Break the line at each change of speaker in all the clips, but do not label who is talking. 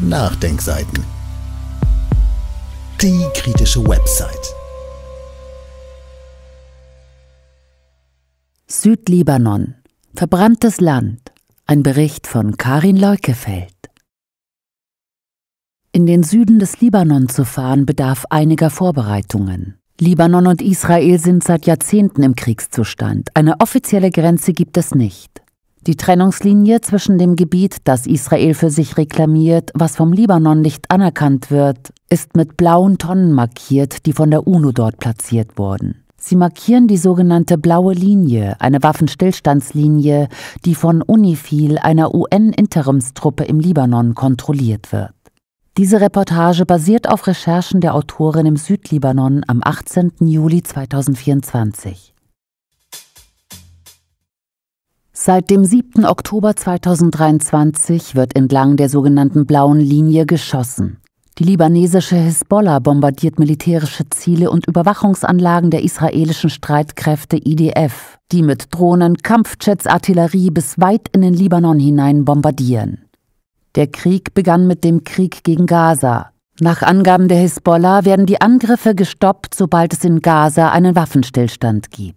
Nachdenkseiten. Die kritische Website. Südlibanon. Verbranntes Land. Ein Bericht von Karin Leukefeld. In den Süden des Libanon zu fahren bedarf einiger Vorbereitungen. Libanon und Israel sind seit Jahrzehnten im Kriegszustand. Eine offizielle Grenze gibt es nicht. Die Trennungslinie zwischen dem Gebiet, das Israel für sich reklamiert, was vom Libanon nicht anerkannt wird, ist mit blauen Tonnen markiert, die von der UNO dort platziert wurden. Sie markieren die sogenannte blaue Linie, eine Waffenstillstandslinie, die von UNIFIL, einer UN-Interimstruppe im Libanon, kontrolliert wird. Diese Reportage basiert auf Recherchen der Autorin im Südlibanon am 18. Juli 2024. Seit dem 7. Oktober 2023 wird entlang der sogenannten blauen Linie geschossen. Die libanesische Hisbollah bombardiert militärische Ziele und Überwachungsanlagen der israelischen Streitkräfte IDF, die mit Drohnen, Kampfjets, Artillerie bis weit in den Libanon hinein bombardieren. Der Krieg begann mit dem Krieg gegen Gaza. Nach Angaben der Hisbollah werden die Angriffe gestoppt, sobald es in Gaza einen Waffenstillstand gibt.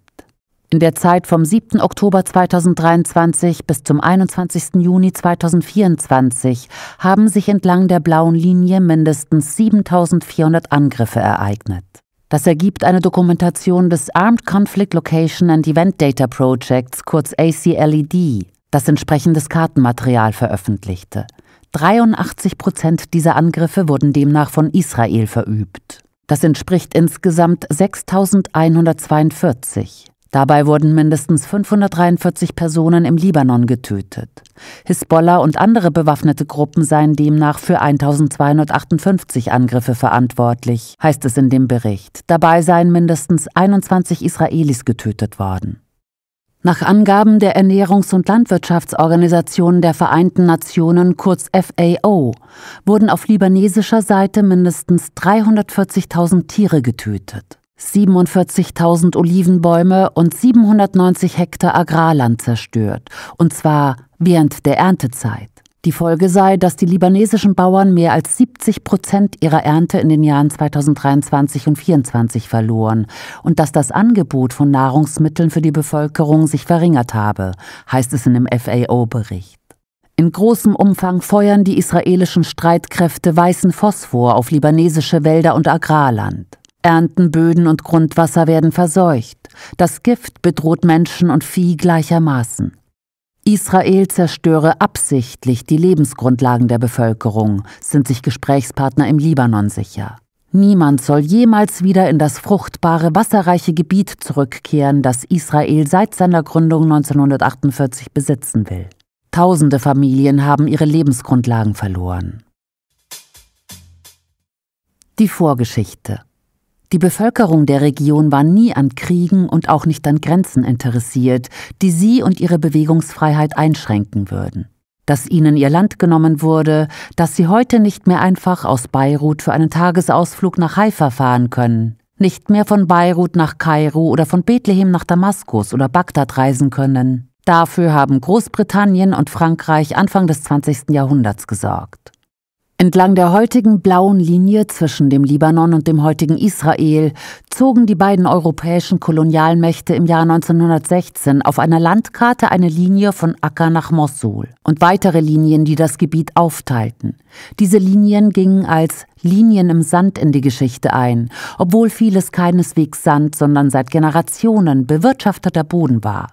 In der Zeit vom 7. Oktober 2023 bis zum 21. Juni 2024 haben sich entlang der blauen Linie mindestens 7400 Angriffe ereignet. Das ergibt eine Dokumentation des Armed Conflict Location and Event Data Projects, kurz ACLED, das entsprechendes Kartenmaterial veröffentlichte. 83 Prozent dieser Angriffe wurden demnach von Israel verübt. Das entspricht insgesamt 6142. Dabei wurden mindestens 543 Personen im Libanon getötet. Hisbollah und andere bewaffnete Gruppen seien demnach für 1258 Angriffe verantwortlich, heißt es in dem Bericht. Dabei seien mindestens 21 Israelis getötet worden. Nach Angaben der Ernährungs- und Landwirtschaftsorganisation der Vereinten Nationen kurz FAO wurden auf libanesischer Seite mindestens 340.000 Tiere getötet. 47.000 Olivenbäume und 790 Hektar Agrarland zerstört, und zwar während der Erntezeit. Die Folge sei, dass die libanesischen Bauern mehr als 70 Prozent ihrer Ernte in den Jahren 2023 und 2024 verloren und dass das Angebot von Nahrungsmitteln für die Bevölkerung sich verringert habe, heißt es in dem FAO-Bericht. In großem Umfang feuern die israelischen Streitkräfte weißen Phosphor auf libanesische Wälder und Agrarland. Ernten, Böden und Grundwasser werden verseucht. Das Gift bedroht Menschen und Vieh gleichermaßen. Israel zerstöre absichtlich die Lebensgrundlagen der Bevölkerung, sind sich Gesprächspartner im Libanon sicher. Niemand soll jemals wieder in das fruchtbare, wasserreiche Gebiet zurückkehren, das Israel seit seiner Gründung 1948 besitzen will. Tausende Familien haben ihre Lebensgrundlagen verloren. Die Vorgeschichte die Bevölkerung der Region war nie an Kriegen und auch nicht an Grenzen interessiert, die sie und ihre Bewegungsfreiheit einschränken würden. Dass ihnen ihr Land genommen wurde, dass sie heute nicht mehr einfach aus Beirut für einen Tagesausflug nach Haifa fahren können, nicht mehr von Beirut nach Kairo oder von Bethlehem nach Damaskus oder Bagdad reisen können. Dafür haben Großbritannien und Frankreich Anfang des 20. Jahrhunderts gesorgt. Entlang der heutigen blauen Linie zwischen dem Libanon und dem heutigen Israel zogen die beiden europäischen Kolonialmächte im Jahr 1916 auf einer Landkarte eine Linie von Acker nach Mossul und weitere Linien, die das Gebiet aufteilten. Diese Linien gingen als Linien im Sand in die Geschichte ein, obwohl vieles keineswegs Sand, sondern seit Generationen bewirtschafteter Boden war.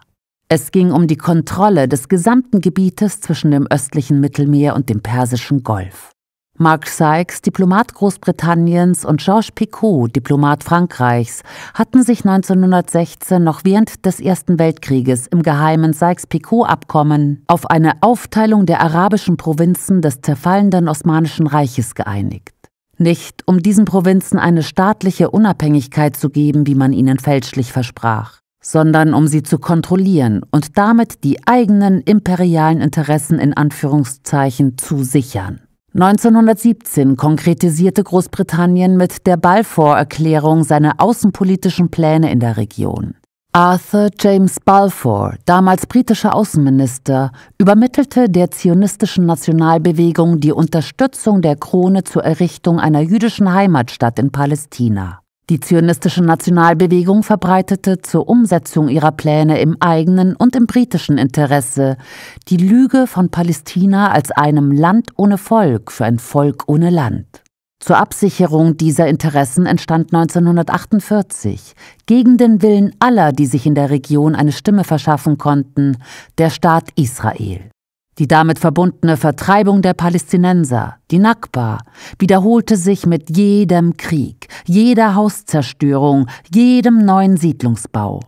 Es ging um die Kontrolle des gesamten Gebietes zwischen dem östlichen Mittelmeer und dem Persischen Golf. Mark Sykes, Diplomat Großbritanniens, und Georges Picot, Diplomat Frankreichs, hatten sich 1916 noch während des Ersten Weltkrieges im geheimen Sykes-Picot-Abkommen auf eine Aufteilung der arabischen Provinzen des zerfallenden Osmanischen Reiches geeinigt. Nicht, um diesen Provinzen eine staatliche Unabhängigkeit zu geben, wie man ihnen fälschlich versprach sondern um sie zu kontrollieren und damit die eigenen imperialen Interessen in Anführungszeichen zu sichern. 1917 konkretisierte Großbritannien mit der Balfour-Erklärung seine außenpolitischen Pläne in der Region. Arthur James Balfour, damals britischer Außenminister, übermittelte der zionistischen Nationalbewegung die Unterstützung der Krone zur Errichtung einer jüdischen Heimatstadt in Palästina. Die zionistische Nationalbewegung verbreitete zur Umsetzung ihrer Pläne im eigenen und im britischen Interesse die Lüge von Palästina als einem Land ohne Volk für ein Volk ohne Land. Zur Absicherung dieser Interessen entstand 1948, gegen den Willen aller, die sich in der Region eine Stimme verschaffen konnten, der Staat Israel. Die damit verbundene Vertreibung der Palästinenser, die Nakba, wiederholte sich mit jedem Krieg, jeder Hauszerstörung, jedem neuen Siedlungsbau.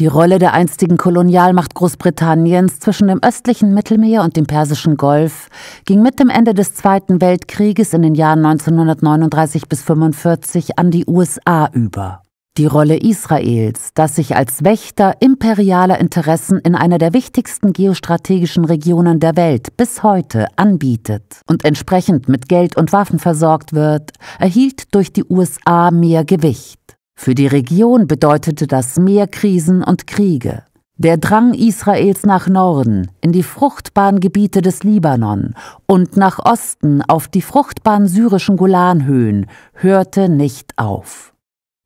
Die Rolle der einstigen Kolonialmacht Großbritanniens zwischen dem östlichen Mittelmeer und dem Persischen Golf ging mit dem Ende des Zweiten Weltkrieges in den Jahren 1939 bis 1945 an die USA über die Rolle Israels, das sich als Wächter imperialer Interessen in einer der wichtigsten geostrategischen Regionen der Welt bis heute anbietet und entsprechend mit Geld und Waffen versorgt wird, erhielt durch die USA mehr Gewicht. Für die Region bedeutete das mehr Krisen und Kriege. Der Drang Israels nach Norden, in die fruchtbaren Gebiete des Libanon und nach Osten auf die fruchtbaren syrischen Golanhöhen hörte nicht auf.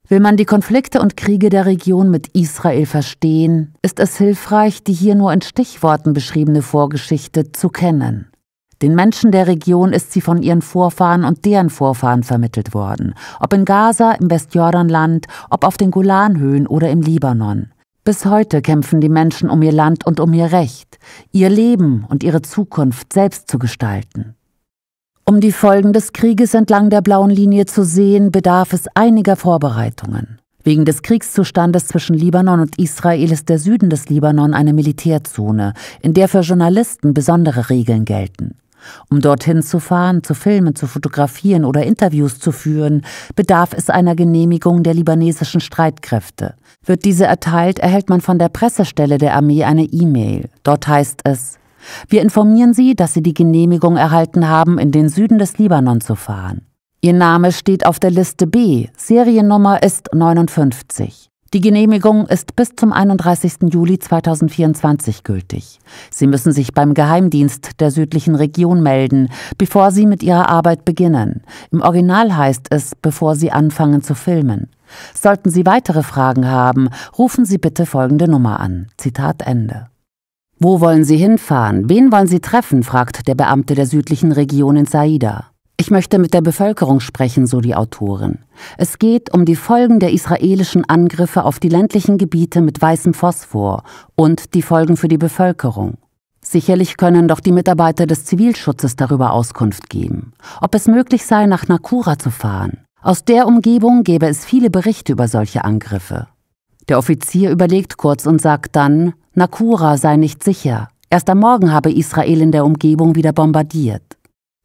Will man die Konflikte und Kriege der Region mit Israel verstehen, ist es hilfreich, die hier nur in Stichworten beschriebene Vorgeschichte zu kennen. Den Menschen der Region ist sie von ihren Vorfahren und deren Vorfahren vermittelt worden, ob in Gaza, im Westjordanland, ob auf den Golanhöhen oder im Libanon. Bis heute kämpfen die Menschen um ihr Land und um ihr Recht, ihr Leben und ihre Zukunft selbst zu gestalten. Um die Folgen des Krieges entlang der blauen Linie zu sehen, bedarf es einiger Vorbereitungen. Wegen des Kriegszustandes zwischen Libanon und Israel ist der Süden des Libanon eine Militärzone, in der für Journalisten besondere Regeln gelten. Um dorthin zu fahren, zu filmen, zu fotografieren oder Interviews zu führen, bedarf es einer Genehmigung der libanesischen Streitkräfte. Wird diese erteilt, erhält man von der Pressestelle der Armee eine E-Mail. Dort heißt es wir informieren Sie, dass Sie die Genehmigung erhalten haben, in den Süden des Libanon zu fahren. Ihr Name steht auf der Liste B, Seriennummer ist 59. Die Genehmigung ist bis zum 31. Juli 2024 gültig. Sie müssen sich beim Geheimdienst der südlichen Region melden, bevor Sie mit Ihrer Arbeit beginnen. Im Original heißt es, bevor Sie anfangen zu filmen. Sollten Sie weitere Fragen haben, rufen Sie bitte folgende Nummer an. Zitat Ende. Wo wollen Sie hinfahren? Wen wollen Sie treffen? fragt der Beamte der südlichen Region in Saida. Ich möchte mit der Bevölkerung sprechen, so die Autorin. Es geht um die Folgen der israelischen Angriffe auf die ländlichen Gebiete mit weißem Phosphor und die Folgen für die Bevölkerung. Sicherlich können doch die Mitarbeiter des Zivilschutzes darüber Auskunft geben, ob es möglich sei, nach Nakura zu fahren. Aus der Umgebung gäbe es viele Berichte über solche Angriffe. Der Offizier überlegt kurz und sagt dann, Nakura sei nicht sicher. Erst am Morgen habe Israel in der Umgebung wieder bombardiert.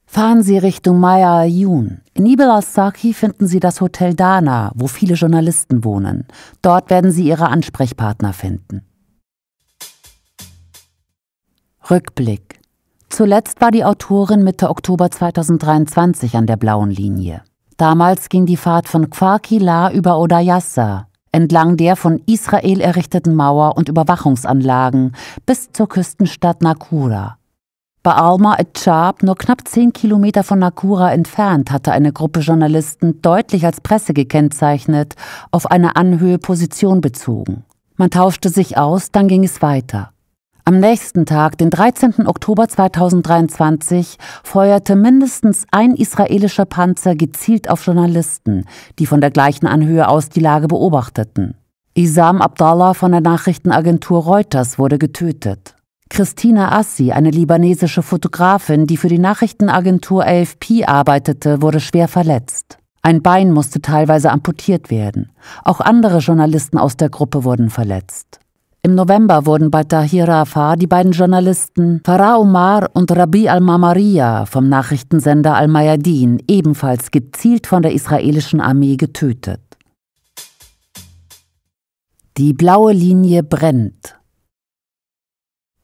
Fahren Sie Richtung Maya Ayun. In Ibel Asaki finden Sie das Hotel Dana, wo viele Journalisten wohnen. Dort werden Sie Ihre Ansprechpartner finden. Rückblick. Zuletzt war die Autorin Mitte Oktober 2023 an der blauen Linie. Damals ging die Fahrt von La über Odayasa, entlang der von Israel errichteten Mauer und Überwachungsanlagen bis zur Küstenstadt Nakura. Bei Alma Etchab, nur knapp zehn Kilometer von Nakura entfernt, hatte eine Gruppe Journalisten deutlich als Presse gekennzeichnet, auf eine Anhöhe Position bezogen. Man tauschte sich aus, dann ging es weiter. Am nächsten Tag, den 13. Oktober 2023, feuerte mindestens ein israelischer Panzer gezielt auf Journalisten, die von der gleichen Anhöhe aus die Lage beobachteten. Isam Abdallah von der Nachrichtenagentur Reuters wurde getötet. Christina Assi, eine libanesische Fotografin, die für die Nachrichtenagentur AFP arbeitete, wurde schwer verletzt. Ein Bein musste teilweise amputiert werden. Auch andere Journalisten aus der Gruppe wurden verletzt. Im November wurden bei Tahir Afar die beiden Journalisten Farah Omar und Rabi al-Mamariya vom Nachrichtensender Al-Mayadin ebenfalls gezielt von der israelischen Armee getötet. Die blaue Linie brennt.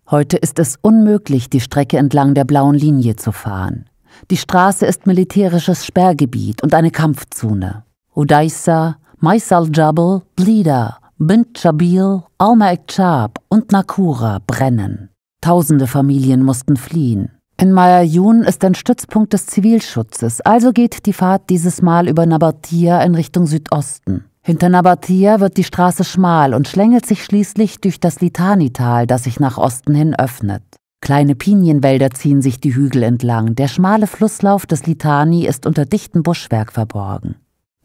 Heute ist es unmöglich, die Strecke entlang der blauen Linie zu fahren. Die Straße ist militärisches Sperrgebiet und eine Kampfzone. Udaissa, Maisal Jabal, Blida Bünd Chabil, Almaekchab und Nakura brennen. Tausende Familien mussten fliehen. In Mayayun ist ein Stützpunkt des Zivilschutzes, also geht die Fahrt dieses Mal über Nabatia in Richtung Südosten. Hinter Nabatia wird die Straße schmal und schlängelt sich schließlich durch das Litani-Tal, das sich nach Osten hin öffnet. Kleine Pinienwälder ziehen sich die Hügel entlang, der schmale Flusslauf des Litani ist unter dichtem Buschwerk verborgen.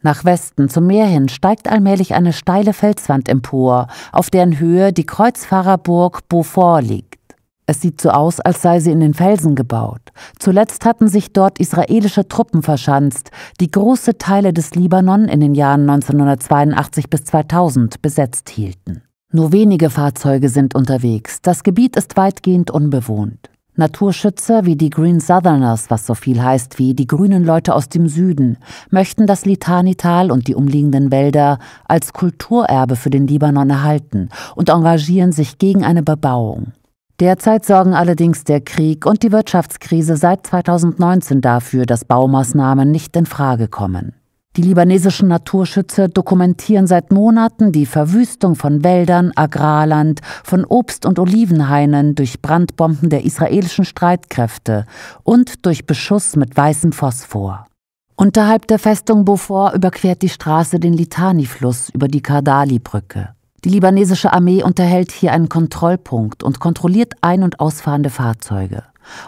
Nach Westen zum Meer hin steigt allmählich eine steile Felswand empor, auf deren Höhe die Kreuzfahrerburg Beaufort liegt. Es sieht so aus, als sei sie in den Felsen gebaut. Zuletzt hatten sich dort israelische Truppen verschanzt, die große Teile des Libanon in den Jahren 1982 bis 2000 besetzt hielten. Nur wenige Fahrzeuge sind unterwegs. Das Gebiet ist weitgehend unbewohnt. Naturschützer wie die Green Southerners, was so viel heißt wie die grünen Leute aus dem Süden, möchten das Litanital und die umliegenden Wälder als Kulturerbe für den Libanon erhalten und engagieren sich gegen eine Bebauung. Derzeit sorgen allerdings der Krieg und die Wirtschaftskrise seit 2019 dafür, dass Baumaßnahmen nicht in Frage kommen. Die libanesischen Naturschützer dokumentieren seit Monaten die Verwüstung von Wäldern, Agrarland, von Obst- und Olivenhainen durch Brandbomben der israelischen Streitkräfte und durch Beschuss mit weißem Phosphor. Unterhalb der Festung Beaufort überquert die Straße den Litani-Fluss über die Kardali-Brücke. Die libanesische Armee unterhält hier einen Kontrollpunkt und kontrolliert ein- und ausfahrende Fahrzeuge.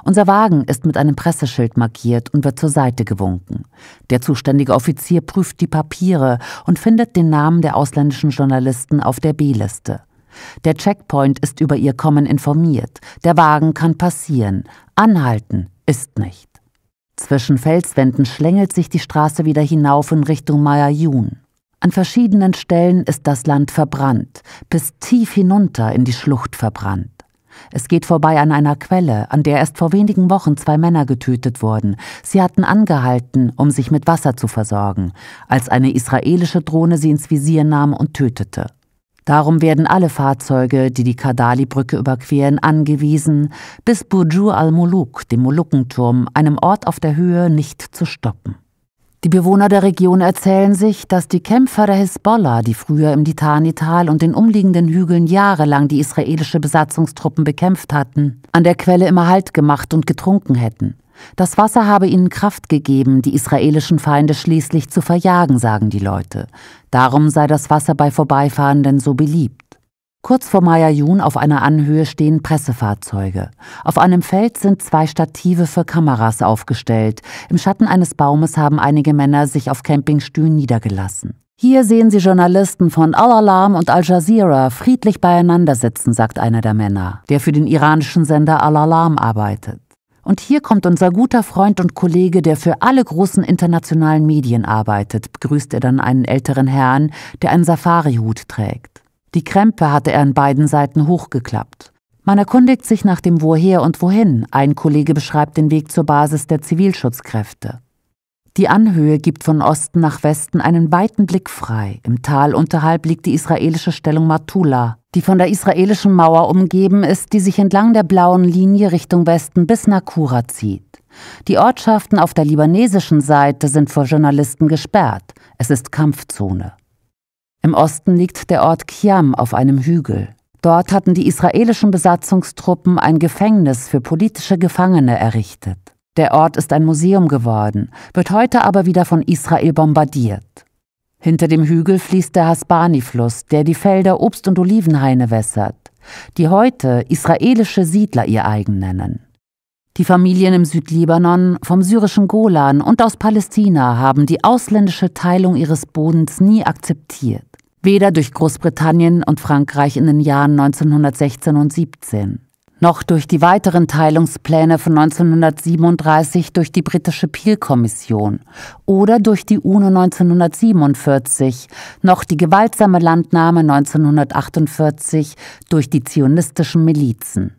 Unser Wagen ist mit einem Presseschild markiert und wird zur Seite gewunken. Der zuständige Offizier prüft die Papiere und findet den Namen der ausländischen Journalisten auf der B-Liste. Der Checkpoint ist über ihr Kommen informiert. Der Wagen kann passieren. Anhalten ist nicht. Zwischen Felswänden schlängelt sich die Straße wieder hinauf in Richtung Mayayun. An verschiedenen Stellen ist das Land verbrannt, bis tief hinunter in die Schlucht verbrannt. Es geht vorbei an einer Quelle, an der erst vor wenigen Wochen zwei Männer getötet wurden. Sie hatten angehalten, um sich mit Wasser zu versorgen, als eine israelische Drohne sie ins Visier nahm und tötete. Darum werden alle Fahrzeuge, die die Kadali-Brücke überqueren, angewiesen, bis Burju al-Muluk, dem Molukkenturm, einem Ort auf der Höhe, nicht zu stoppen. Die Bewohner der Region erzählen sich, dass die Kämpfer der Hisbollah, die früher im Litani-Tal und den umliegenden Hügeln jahrelang die israelische Besatzungstruppen bekämpft hatten, an der Quelle immer Halt gemacht und getrunken hätten. Das Wasser habe ihnen Kraft gegeben, die israelischen Feinde schließlich zu verjagen, sagen die Leute. Darum sei das Wasser bei Vorbeifahrenden so beliebt. Kurz vor Maya-Jun auf einer Anhöhe stehen Pressefahrzeuge. Auf einem Feld sind zwei Stative für Kameras aufgestellt. Im Schatten eines Baumes haben einige Männer sich auf Campingstühlen niedergelassen. Hier sehen Sie Journalisten von Al-Alam und Al Jazeera friedlich beieinander sitzen, sagt einer der Männer, der für den iranischen Sender Al-Alam arbeitet. Und hier kommt unser guter Freund und Kollege, der für alle großen internationalen Medien arbeitet, begrüßt er dann einen älteren Herrn, der einen Safari-Hut trägt. Die Krempe hatte er an beiden Seiten hochgeklappt. Man erkundigt sich nach dem Woher und Wohin. Ein Kollege beschreibt den Weg zur Basis der Zivilschutzkräfte. Die Anhöhe gibt von Osten nach Westen einen weiten Blick frei. Im Tal unterhalb liegt die israelische Stellung Matula, die von der israelischen Mauer umgeben ist, die sich entlang der blauen Linie Richtung Westen bis Nakura zieht. Die Ortschaften auf der libanesischen Seite sind vor Journalisten gesperrt. Es ist Kampfzone. Im Osten liegt der Ort Kiam auf einem Hügel. Dort hatten die israelischen Besatzungstruppen ein Gefängnis für politische Gefangene errichtet. Der Ort ist ein Museum geworden, wird heute aber wieder von Israel bombardiert. Hinter dem Hügel fließt der Hasbani-Fluss, der die Felder Obst- und Olivenhaine wässert, die heute israelische Siedler ihr eigen nennen. Die Familien im Südlibanon, vom syrischen Golan und aus Palästina haben die ausländische Teilung ihres Bodens nie akzeptiert weder durch Großbritannien und Frankreich in den Jahren 1916 und 17, noch durch die weiteren Teilungspläne von 1937 durch die britische Peel-Kommission oder durch die UNO 1947, noch die gewaltsame Landnahme 1948 durch die zionistischen Milizen.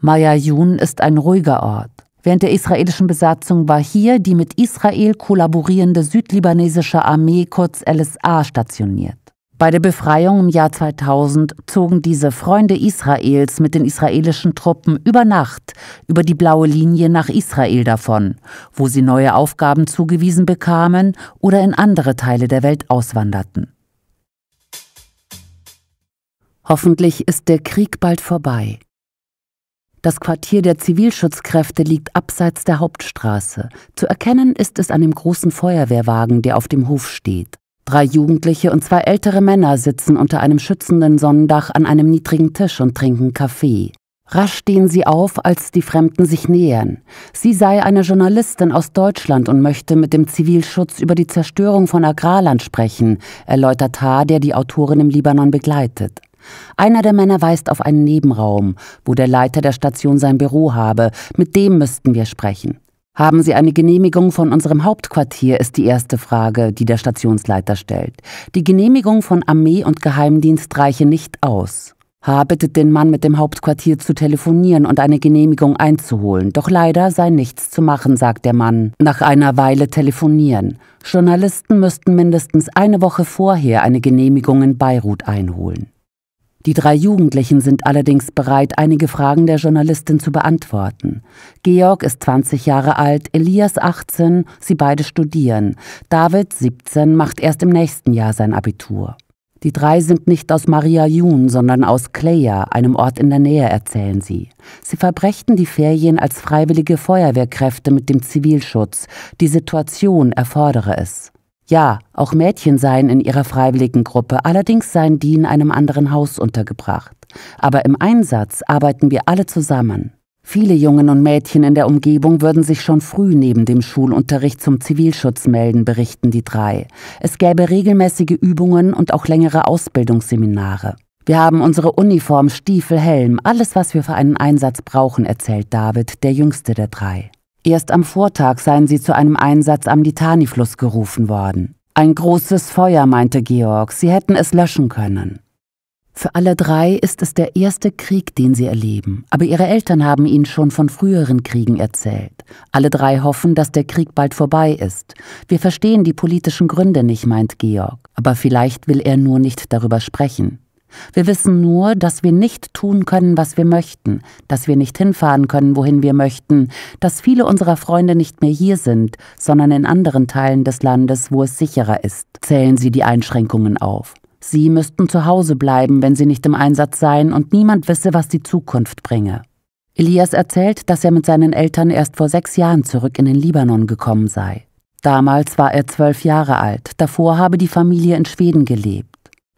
Mayayun ist ein ruhiger Ort. Während der israelischen Besatzung war hier die mit Israel kollaborierende südlibanesische Armee kurz LSA stationiert. Bei der Befreiung im Jahr 2000 zogen diese Freunde Israels mit den israelischen Truppen über Nacht über die blaue Linie nach Israel davon, wo sie neue Aufgaben zugewiesen bekamen oder in andere Teile der Welt auswanderten. Hoffentlich ist der Krieg bald vorbei. Das Quartier der Zivilschutzkräfte liegt abseits der Hauptstraße. Zu erkennen ist es an dem großen Feuerwehrwagen, der auf dem Hof steht. Drei Jugendliche und zwei ältere Männer sitzen unter einem schützenden Sonnendach an einem niedrigen Tisch und trinken Kaffee. Rasch stehen sie auf, als die Fremden sich nähern. Sie sei eine Journalistin aus Deutschland und möchte mit dem Zivilschutz über die Zerstörung von Agrarland sprechen, erläutert H., der die Autorin im Libanon begleitet. Einer der Männer weist auf einen Nebenraum, wo der Leiter der Station sein Büro habe. Mit dem müssten wir sprechen. Haben Sie eine Genehmigung von unserem Hauptquartier, ist die erste Frage, die der Stationsleiter stellt. Die Genehmigung von Armee und Geheimdienst reiche nicht aus. H. bittet den Mann mit dem Hauptquartier zu telefonieren und eine Genehmigung einzuholen. Doch leider sei nichts zu machen, sagt der Mann. Nach einer Weile telefonieren. Journalisten müssten mindestens eine Woche vorher eine Genehmigung in Beirut einholen. Die drei Jugendlichen sind allerdings bereit, einige Fragen der Journalistin zu beantworten. Georg ist 20 Jahre alt, Elias 18, sie beide studieren. David 17 macht erst im nächsten Jahr sein Abitur. Die drei sind nicht aus Maria Jun, sondern aus Kleja, einem Ort in der Nähe, erzählen sie. Sie verbrächten die Ferien als freiwillige Feuerwehrkräfte mit dem Zivilschutz. Die Situation erfordere es. Ja, auch Mädchen seien in ihrer freiwilligen Gruppe, allerdings seien die in einem anderen Haus untergebracht. Aber im Einsatz arbeiten wir alle zusammen. Viele Jungen und Mädchen in der Umgebung würden sich schon früh neben dem Schulunterricht zum Zivilschutz melden, berichten die drei. Es gäbe regelmäßige Übungen und auch längere Ausbildungsseminare. Wir haben unsere Uniform, Stiefel, Helm, alles, was wir für einen Einsatz brauchen, erzählt David, der jüngste der drei. Erst am Vortag seien sie zu einem Einsatz am Litani-Fluss gerufen worden. Ein großes Feuer, meinte Georg, sie hätten es löschen können. Für alle drei ist es der erste Krieg, den sie erleben, aber ihre Eltern haben ihnen schon von früheren Kriegen erzählt. Alle drei hoffen, dass der Krieg bald vorbei ist. Wir verstehen die politischen Gründe nicht, meint Georg, aber vielleicht will er nur nicht darüber sprechen. Wir wissen nur, dass wir nicht tun können, was wir möchten, dass wir nicht hinfahren können, wohin wir möchten, dass viele unserer Freunde nicht mehr hier sind, sondern in anderen Teilen des Landes, wo es sicherer ist. Zählen Sie die Einschränkungen auf. Sie müssten zu Hause bleiben, wenn Sie nicht im Einsatz seien und niemand wisse, was die Zukunft bringe. Elias erzählt, dass er mit seinen Eltern erst vor sechs Jahren zurück in den Libanon gekommen sei. Damals war er zwölf Jahre alt, davor habe die Familie in Schweden gelebt.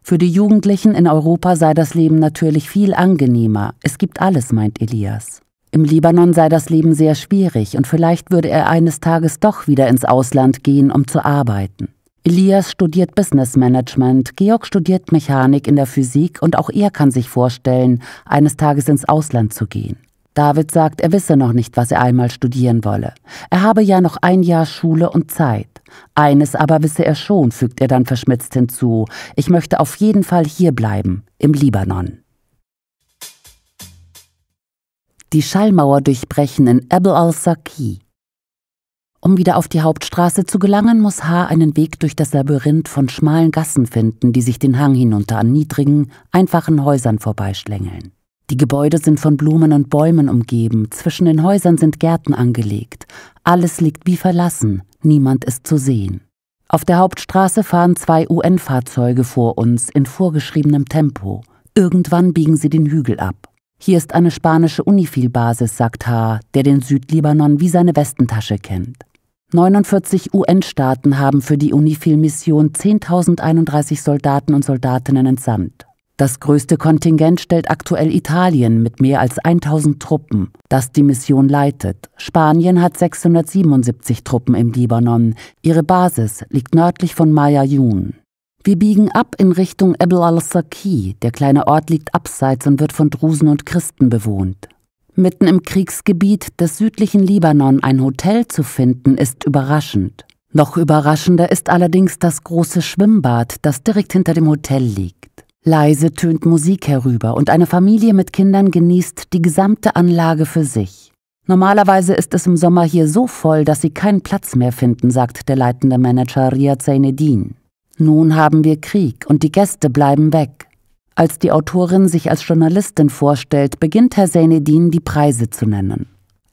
Für die Jugendlichen in Europa sei das Leben natürlich viel angenehmer. Es gibt alles, meint Elias. Im Libanon sei das Leben sehr schwierig und vielleicht würde er eines Tages doch wieder ins Ausland gehen, um zu arbeiten. Elias studiert Business Management, Georg studiert Mechanik in der Physik und auch er kann sich vorstellen, eines Tages ins Ausland zu gehen. David sagt, er wisse noch nicht, was er einmal studieren wolle. Er habe ja noch ein Jahr Schule und Zeit. Eines aber wisse er schon, fügt er dann verschmitzt hinzu. Ich möchte auf jeden Fall hier bleiben, im Libanon. Die Schallmauer durchbrechen in Abel al-Saki. Um wieder auf die Hauptstraße zu gelangen, muss H. einen Weg durch das Labyrinth von schmalen Gassen finden, die sich den Hang hinunter an niedrigen, einfachen Häusern vorbeischlängeln. Die Gebäude sind von Blumen und Bäumen umgeben, zwischen den Häusern sind Gärten angelegt, alles liegt wie verlassen, niemand ist zu sehen. Auf der Hauptstraße fahren zwei UN-Fahrzeuge vor uns in vorgeschriebenem Tempo. Irgendwann biegen sie den Hügel ab. Hier ist eine spanische Unifil-Basis, sagt Haar, der den Südlibanon wie seine Westentasche kennt. 49 UN-Staaten haben für die Unifil-Mission 10.031 Soldaten und Soldatinnen entsandt. Das größte Kontingent stellt aktuell Italien mit mehr als 1000 Truppen, das die Mission leitet. Spanien hat 677 Truppen im Libanon. Ihre Basis liegt nördlich von Mayayun. Wir biegen ab in Richtung Ebel al-Saki. Der kleine Ort liegt abseits und wird von Drusen und Christen bewohnt. Mitten im Kriegsgebiet des südlichen Libanon ein Hotel zu finden, ist überraschend. Noch überraschender ist allerdings das große Schwimmbad, das direkt hinter dem Hotel liegt. Leise tönt Musik herüber und eine Familie mit Kindern genießt die gesamte Anlage für sich. Normalerweise ist es im Sommer hier so voll, dass sie keinen Platz mehr finden, sagt der leitende Manager Ria Zeynedin. Nun haben wir Krieg und die Gäste bleiben weg. Als die Autorin sich als Journalistin vorstellt, beginnt Herr Zeynedin die Preise zu nennen.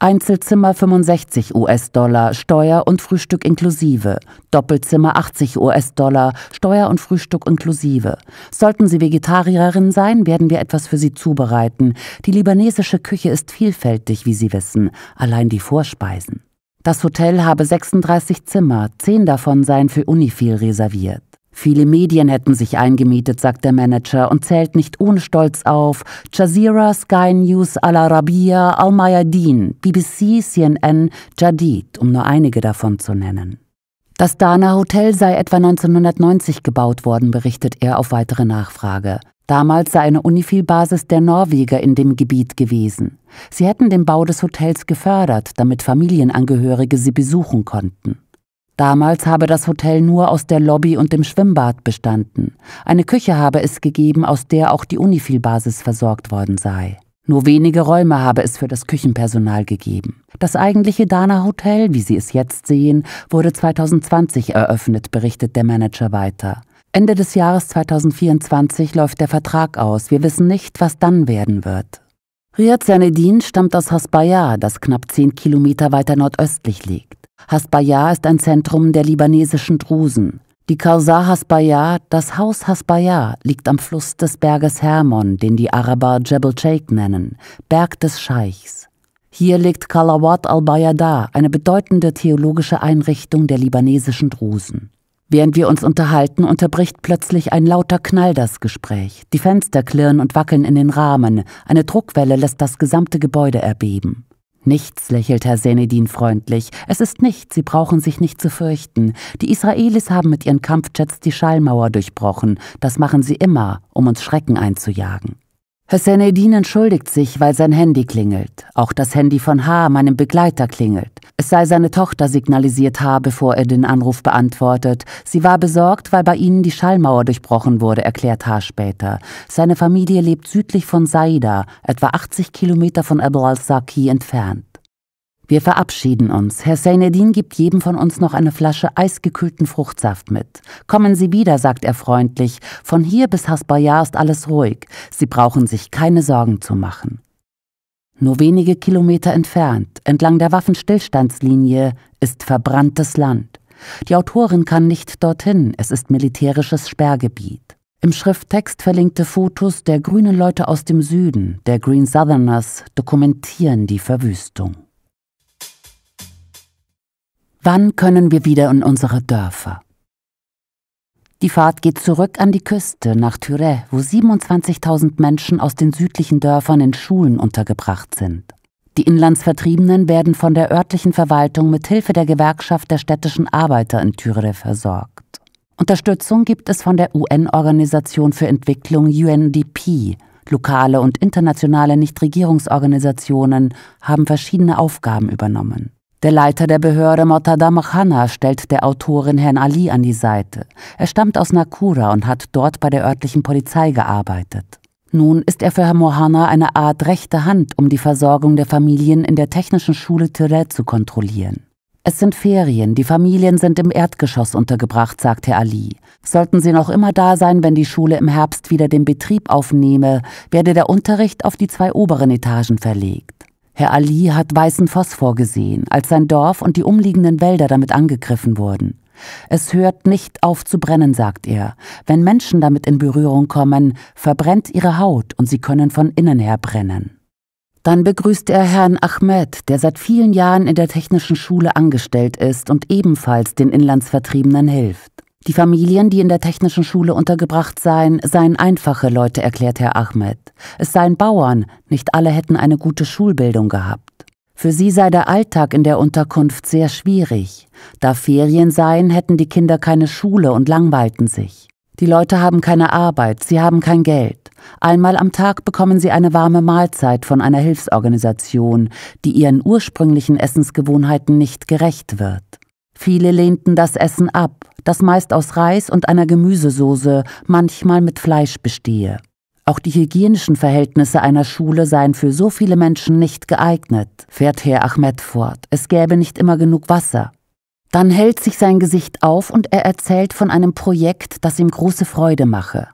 Einzelzimmer 65 US-Dollar, Steuer und Frühstück inklusive. Doppelzimmer 80 US-Dollar, Steuer und Frühstück inklusive. Sollten Sie Vegetarierin sein, werden wir etwas für Sie zubereiten. Die libanesische Küche ist vielfältig, wie Sie wissen, allein die Vorspeisen. Das Hotel habe 36 Zimmer, 10 davon seien für Unifil reserviert. Viele Medien hätten sich eingemietet, sagt der Manager und zählt nicht ohne Stolz auf Jazeera, Sky News, Al Arabiya, Al Mayadeen, BBC, CNN, Jadid, um nur einige davon zu nennen. Das Dana Hotel sei etwa 1990 gebaut worden, berichtet er auf weitere Nachfrage. Damals sei eine Unifil-Basis der Norweger in dem Gebiet gewesen. Sie hätten den Bau des Hotels gefördert, damit Familienangehörige sie besuchen konnten. Damals habe das Hotel nur aus der Lobby und dem Schwimmbad bestanden. Eine Küche habe es gegeben, aus der auch die Unifil-Basis versorgt worden sei. Nur wenige Räume habe es für das Küchenpersonal gegeben. Das eigentliche Dana Hotel, wie Sie es jetzt sehen, wurde 2020 eröffnet, berichtet der Manager weiter. Ende des Jahres 2024 läuft der Vertrag aus. Wir wissen nicht, was dann werden wird. Riyad Zanedin stammt aus Hasbaya, das knapp 10 Kilometer weiter nordöstlich liegt. Hasbaya ist ein Zentrum der libanesischen Drusen. Die Kausar Hasbaya, das Haus Hasbaya, liegt am Fluss des Berges Hermon, den die Araber Jebel Sheikh nennen, Berg des Scheichs. Hier liegt Kalawat al-Bayada, eine bedeutende theologische Einrichtung der libanesischen Drusen. Während wir uns unterhalten, unterbricht plötzlich ein lauter Knall das Gespräch. Die Fenster klirren und wackeln in den Rahmen. Eine Druckwelle lässt das gesamte Gebäude erbeben. Nichts, lächelt Herr Senedin freundlich. Es ist nichts, Sie brauchen sich nicht zu fürchten. Die Israelis haben mit ihren Kampfjets die Schallmauer durchbrochen. Das machen sie immer, um uns Schrecken einzujagen. Hüseyin entschuldigt sich, weil sein Handy klingelt. Auch das Handy von H, meinem Begleiter, klingelt. Es sei seine Tochter signalisiert H, bevor er den Anruf beantwortet. Sie war besorgt, weil bei ihnen die Schallmauer durchbrochen wurde, erklärt H später. Seine Familie lebt südlich von Saida, etwa 80 Kilometer von Abu al-Saki entfernt. Wir verabschieden uns. Herr Seinedin gibt jedem von uns noch eine Flasche eisgekühlten Fruchtsaft mit. Kommen Sie wieder, sagt er freundlich. Von hier bis Hasbaya ist alles ruhig. Sie brauchen sich keine Sorgen zu machen. Nur wenige Kilometer entfernt, entlang der Waffenstillstandslinie, ist verbranntes Land. Die Autorin kann nicht dorthin, es ist militärisches Sperrgebiet. Im Schrifttext verlinkte Fotos der grünen Leute aus dem Süden, der Green Southerners, dokumentieren die Verwüstung. Wann können wir wieder in unsere Dörfer? Die Fahrt geht zurück an die Küste nach Thuret, wo 27.000 Menschen aus den südlichen Dörfern in Schulen untergebracht sind. Die Inlandsvertriebenen werden von der örtlichen Verwaltung mit Hilfe der Gewerkschaft der städtischen Arbeiter in Thüre versorgt. Unterstützung gibt es von der UN-Organisation für Entwicklung UNDP. Lokale und internationale Nichtregierungsorganisationen haben verschiedene Aufgaben übernommen. Der Leiter der Behörde Mottada Machana stellt der Autorin Herrn Ali an die Seite. Er stammt aus Nakura und hat dort bei der örtlichen Polizei gearbeitet. Nun ist er für Herrn Mohana eine Art rechte Hand, um die Versorgung der Familien in der Technischen Schule Teret zu kontrollieren. Es sind Ferien, die Familien sind im Erdgeschoss untergebracht, sagt Herr Ali. Sollten sie noch immer da sein, wenn die Schule im Herbst wieder den Betrieb aufnehme, werde der Unterricht auf die zwei oberen Etagen verlegt. Herr Ali hat weißen Phosphor gesehen, als sein Dorf und die umliegenden Wälder damit angegriffen wurden. Es hört nicht auf zu brennen, sagt er. Wenn Menschen damit in Berührung kommen, verbrennt ihre Haut und sie können von innen her brennen. Dann begrüßt er Herrn Ahmed, der seit vielen Jahren in der Technischen Schule angestellt ist und ebenfalls den Inlandsvertriebenen hilft. Die Familien, die in der technischen Schule untergebracht seien, seien einfache Leute, erklärt Herr Ahmed. Es seien Bauern, nicht alle hätten eine gute Schulbildung gehabt. Für sie sei der Alltag in der Unterkunft sehr schwierig. Da Ferien seien, hätten die Kinder keine Schule und langweilten sich. Die Leute haben keine Arbeit, sie haben kein Geld. Einmal am Tag bekommen sie eine warme Mahlzeit von einer Hilfsorganisation, die ihren ursprünglichen Essensgewohnheiten nicht gerecht wird. Viele lehnten das Essen ab, das meist aus Reis und einer Gemüsesoße, manchmal mit Fleisch bestehe. Auch die hygienischen Verhältnisse einer Schule seien für so viele Menschen nicht geeignet, fährt Herr Ahmed fort. Es gäbe nicht immer genug Wasser. Dann hält sich sein Gesicht auf und er erzählt von einem Projekt, das ihm große Freude mache.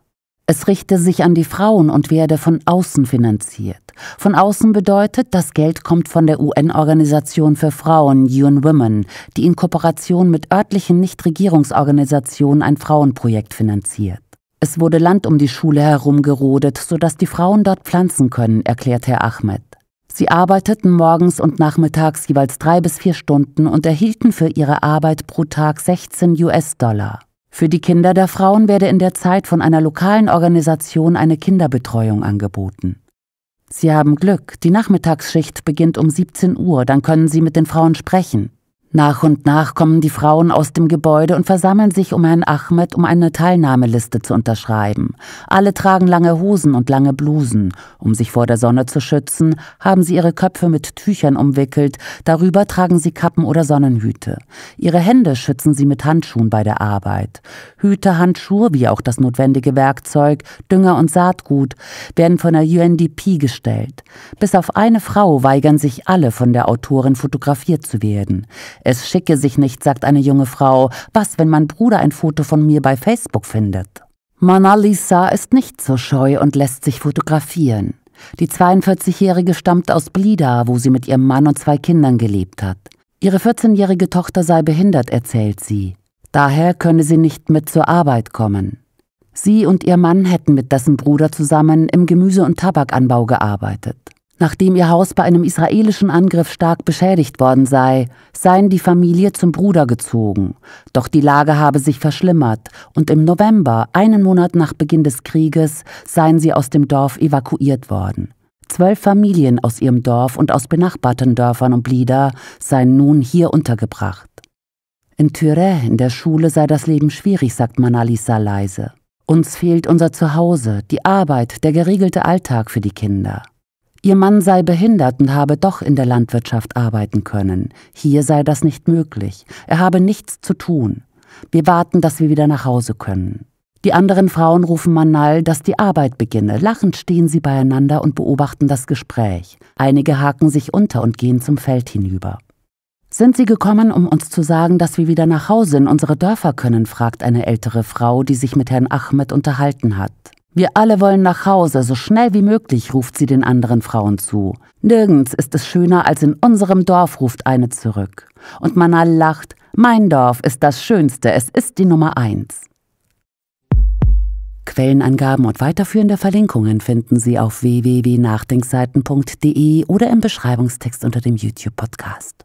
Es richte sich an die Frauen und werde von außen finanziert. Von außen bedeutet, das Geld kommt von der UN-Organisation für Frauen, UN Women, die in Kooperation mit örtlichen Nichtregierungsorganisationen ein Frauenprojekt finanziert. Es wurde Land um die Schule herum gerodet, sodass die Frauen dort pflanzen können, erklärt Herr Ahmed. Sie arbeiteten morgens und nachmittags jeweils drei bis vier Stunden und erhielten für ihre Arbeit pro Tag 16 US-Dollar. Für die Kinder der Frauen werde in der Zeit von einer lokalen Organisation eine Kinderbetreuung angeboten. Sie haben Glück, die Nachmittagsschicht beginnt um 17 Uhr, dann können Sie mit den Frauen sprechen. Nach und nach kommen die Frauen aus dem Gebäude und versammeln sich um Herrn Ahmed, um eine Teilnahmeliste zu unterschreiben. Alle tragen lange Hosen und lange Blusen. Um sich vor der Sonne zu schützen, haben sie ihre Köpfe mit Tüchern umwickelt, darüber tragen sie Kappen oder Sonnenhüte. Ihre Hände schützen sie mit Handschuhen bei der Arbeit. Hüte, Handschuhe, wie auch das notwendige Werkzeug, Dünger und Saatgut, werden von der UNDP gestellt. Bis auf eine Frau weigern sich alle von der Autorin fotografiert zu werden. Es schicke sich nicht, sagt eine junge Frau. Was, wenn mein Bruder ein Foto von mir bei Facebook findet? Mona Lisa ist nicht so scheu und lässt sich fotografieren. Die 42-Jährige stammt aus Blida, wo sie mit ihrem Mann und zwei Kindern gelebt hat. Ihre 14-jährige Tochter sei behindert, erzählt sie. Daher könne sie nicht mit zur Arbeit kommen. Sie und ihr Mann hätten mit dessen Bruder zusammen im Gemüse- und Tabakanbau gearbeitet. Nachdem ihr Haus bei einem israelischen Angriff stark beschädigt worden sei, seien die Familie zum Bruder gezogen. Doch die Lage habe sich verschlimmert und im November, einen Monat nach Beginn des Krieges, seien sie aus dem Dorf evakuiert worden. Zwölf Familien aus ihrem Dorf und aus benachbarten Dörfern und Blieder seien nun hier untergebracht. In Thüre, in der Schule, sei das Leben schwierig, sagt Manalisa leise. Uns fehlt unser Zuhause, die Arbeit, der geregelte Alltag für die Kinder. Ihr Mann sei behindert und habe doch in der Landwirtschaft arbeiten können. Hier sei das nicht möglich. Er habe nichts zu tun. Wir warten, dass wir wieder nach Hause können. Die anderen Frauen rufen Manal, dass die Arbeit beginne. Lachend stehen sie beieinander und beobachten das Gespräch. Einige haken sich unter und gehen zum Feld hinüber. Sind Sie gekommen, um uns zu sagen, dass wir wieder nach Hause in unsere Dörfer können? fragt eine ältere Frau, die sich mit Herrn Ahmed unterhalten hat. Wir alle wollen nach Hause, so schnell wie möglich, ruft sie den anderen Frauen zu. Nirgends ist es schöner als in unserem Dorf, ruft eine zurück. Und Manal lacht, mein Dorf ist das Schönste, es ist die Nummer eins. Quellenangaben und weiterführende Verlinkungen finden Sie auf www.nachdenkseiten.de oder im Beschreibungstext unter dem YouTube-Podcast.